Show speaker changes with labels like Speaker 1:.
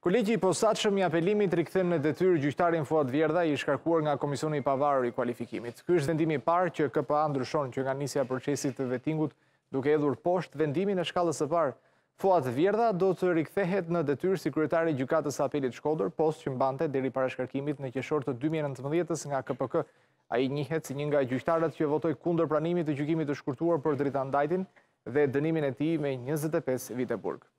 Speaker 1: Kolegji i posatëshëm i apelimit rikëthem në detyrë gjyqtarin Fuat Vjerda i shkarkuar nga Komisioni i Pavarur i Kualifikimit. Ky është vendimi i parë që KPA ndryshon që nga nisja e procesit vettingut, duke hedhur poshtë vendimin e shkallës së parë. Fuat Vjerda do të rikthehet në detyrë si kryetari i gjykatës së apelit shkodër, Shkodrës, që mbante deri para shkarkimit në qershor të 2019-s nga KPK. Ai njihet si një nga gjyqtarët që votoi kundër pranimit të gjykimit të shkurtuar për drita dhe dënimin e tij me 25 vite burg.